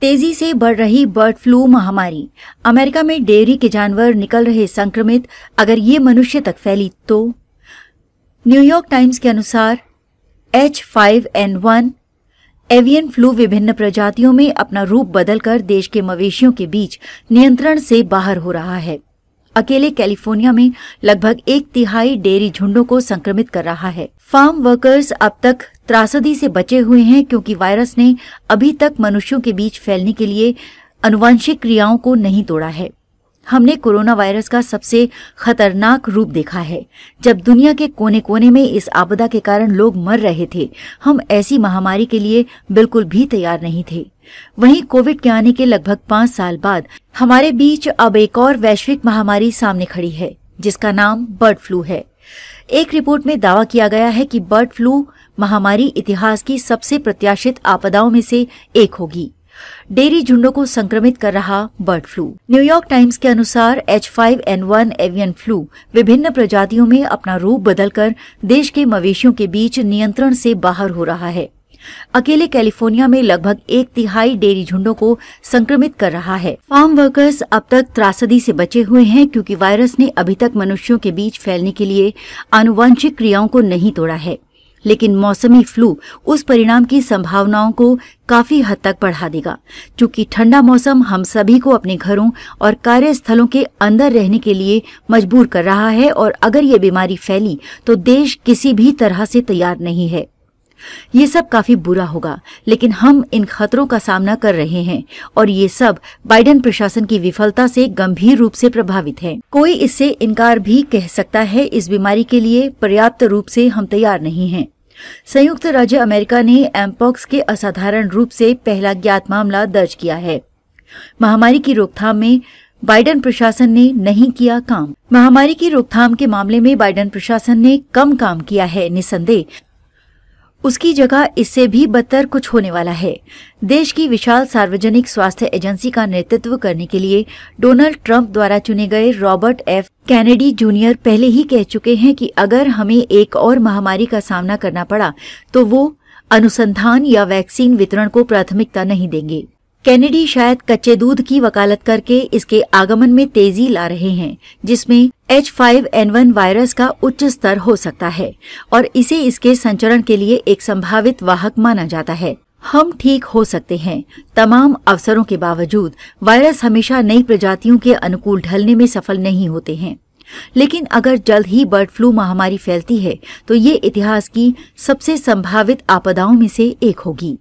तेजी से बढ़ रही बर्ड फ्लू महामारी अमेरिका में डेयरी के जानवर निकल रहे संक्रमित अगर ये मनुष्य तक फैली तो न्यूयॉर्क टाइम्स के अनुसार H five N one avian flu विभिन्न प्रजातियों में अपना रूप बदलकर देश के मवेशियों के बीच नियंत्रण से बाहर हो रहा है अकेले कैलिफोर्निया में लगभग एक तिहाई डेयरी झुंडों को संक्रमित कर रहा है फार्म वर्कर्स अब तक त्रासदी से बचे हुए हैं क्योंकि वायरस ने अभी तक मनुष्यों के बीच फैलने के लिए अनुवांशिक क्रियाओं को नहीं तोड़ा है हमने कोरोना वायरस का सबसे खतरनाक रूप देखा है जब दुनिया के कोने कोने में इस आपदा के कारण लोग मर रहे थे हम ऐसी महामारी के लिए बिल्कुल भी तैयार नहीं थे वहीं कोविड के आने के लगभग पाँच साल बाद हमारे बीच अब एक और वैश्विक महामारी सामने खड़ी है जिसका नाम बर्ड फ्लू है एक रिपोर्ट में दावा किया गया है कि बर्ड फ्लू महामारी इतिहास की सबसे प्रत्याशित आपदाओं में से एक होगी डेयरी झुंडों को संक्रमित कर रहा बर्ड फ्लू न्यूयॉर्क टाइम्स के अनुसार H five N one avian flu विभिन्न प्रजातियों में अपना रूप बदलकर देश के मवेशियों के बीच नियंत्रण से बाहर हो रहा है अकेले कैलिफोर्निया में लगभग एक तिहाई डेयरी झुंडों को संक्रमित कर रहा है फार्म वर्कर्स अब तक त्रासदी से बचे हुए हैं क्योंकि वायरस ने अभी तक मनुष्यों के बीच फैलने के लिए आनुवंशिक क्रियाओं को नहीं तोड़ा है लेकिन मौसमी फ्लू उस परिणाम की संभावनाओं को काफी हद तक बढ़ा देगा क्योंकि ठंडा मौसम हम सभी को अपने घरों और कार्यस्थलों के अंदर रहने के लिए मजबूर कर रहा है और अगर ये बीमारी फैली तो देश किसी भी तरह से तैयार नहीं है ये सब काफी बुरा होगा लेकिन हम इन खतरों का सामना कर रहे हैं और ये सब बाइडेन प्रशासन की विफलता से गंभीर रूप से प्रभावित है कोई इससे इनकार भी कह सकता है इस बीमारी के लिए पर्याप्त रूप से हम तैयार नहीं हैं। संयुक्त राज्य अमेरिका ने एम्पॉक्स के असाधारण रूप से पहला ज्ञात मामला दर्ज किया है महामारी की रोकथाम में बाइडेन प्रशासन ने नहीं किया काम महामारी की रोकथाम के मामले में बाइडेन प्रशासन ने कम काम किया है निसंदेह उसकी जगह इससे भी बदतर कुछ होने वाला है देश की विशाल सार्वजनिक स्वास्थ्य एजेंसी का नेतृत्व करने के लिए डोनाल्ड ट्रंप द्वारा चुने गए रॉबर्ट एफ कैनेडी जूनियर पहले ही कह चुके हैं कि अगर हमें एक और महामारी का सामना करना पड़ा तो वो अनुसंधान या वैक्सीन वितरण को प्राथमिकता नहीं देंगे कैनेडी शायद कच्चे दूध की वकालत करके इसके आगमन में तेजी ला रहे हैं जिसमें H5N1 वायरस का उच्च स्तर हो सकता है और इसे इसके संचरण के लिए एक संभावित वाहक माना जाता है हम ठीक हो सकते हैं तमाम अवसरों के बावजूद वायरस हमेशा नई प्रजातियों के अनुकूल ढलने में सफल नहीं होते हैं लेकिन अगर जल्द ही बर्ड फ्लू महामारी फैलती है तो ये इतिहास की सबसे संभावित आपदाओं में से एक होगी